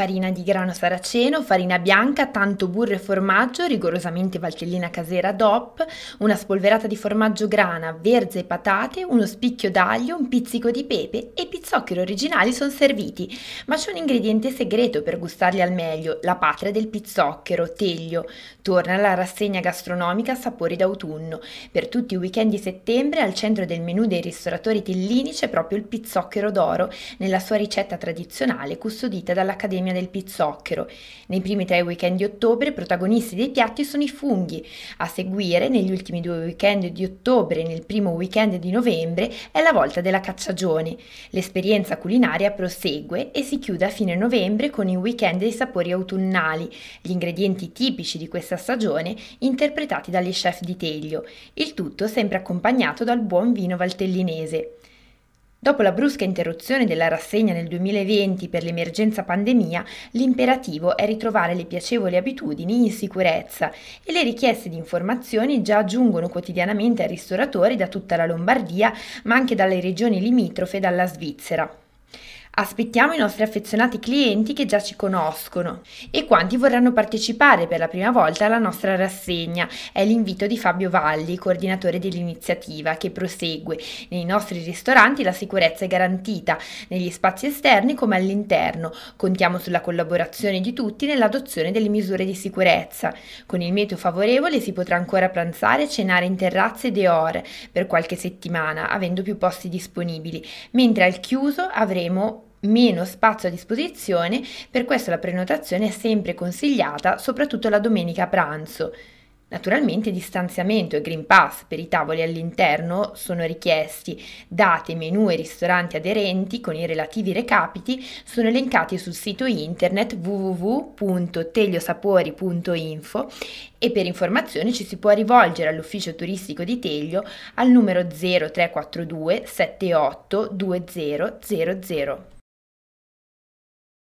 Farina di grano saraceno, farina bianca, tanto burro e formaggio, rigorosamente valtellina casera DOP, una spolverata di formaggio grana, verze e patate, uno spicchio d'aglio, un pizzico di pepe e pizzoccheri originali sono serviti. Ma c'è un ingrediente segreto per gustarli al meglio, la patria del pizzocchero, Teglio. Torna alla rassegna gastronomica Sapori d'autunno. Per tutti i weekend di settembre al centro del menù dei ristoratori tellini c'è proprio il pizzocchero d'oro, nella sua ricetta tradizionale custodita dall'Accademia Colonia del Pizzocchero. Nei primi tre weekend di ottobre protagonisti dei piatti sono i funghi. A seguire, negli ultimi due weekend di ottobre e nel primo weekend di novembre, è la volta della cacciagione. L'esperienza culinaria prosegue e si chiude a fine novembre con i weekend dei sapori autunnali, gli ingredienti tipici di questa stagione interpretati dagli chef di Teglio. Il tutto sempre accompagnato dal buon vino valtellinese. Dopo la brusca interruzione della rassegna nel 2020 per l'emergenza pandemia, l'imperativo è ritrovare le piacevoli abitudini in sicurezza e le richieste di informazioni già giungono quotidianamente ai ristoratori da tutta la Lombardia, ma anche dalle regioni limitrofe e dalla Svizzera. Aspettiamo i nostri affezionati clienti che già ci conoscono e quanti vorranno partecipare per la prima volta alla nostra rassegna. È l'invito di Fabio Valli, coordinatore dell'iniziativa, che prosegue. Nei nostri ristoranti la sicurezza è garantita, negli spazi esterni come all'interno. Contiamo sulla collaborazione di tutti nell'adozione delle misure di sicurezza. Con il meteo favorevole si potrà ancora pranzare e cenare in terrazze de ore per qualche settimana, avendo più posti disponibili, mentre al chiuso avremo meno spazio a disposizione, per questo la prenotazione è sempre consigliata, soprattutto la domenica pranzo. Naturalmente distanziamento e Green Pass per i tavoli all'interno sono richiesti, date, menu e ristoranti aderenti con i relativi recapiti sono elencati sul sito internet www.tegliosapori.info e per informazioni ci si può rivolgere all'ufficio turistico di Teglio al numero 0342 78 2000.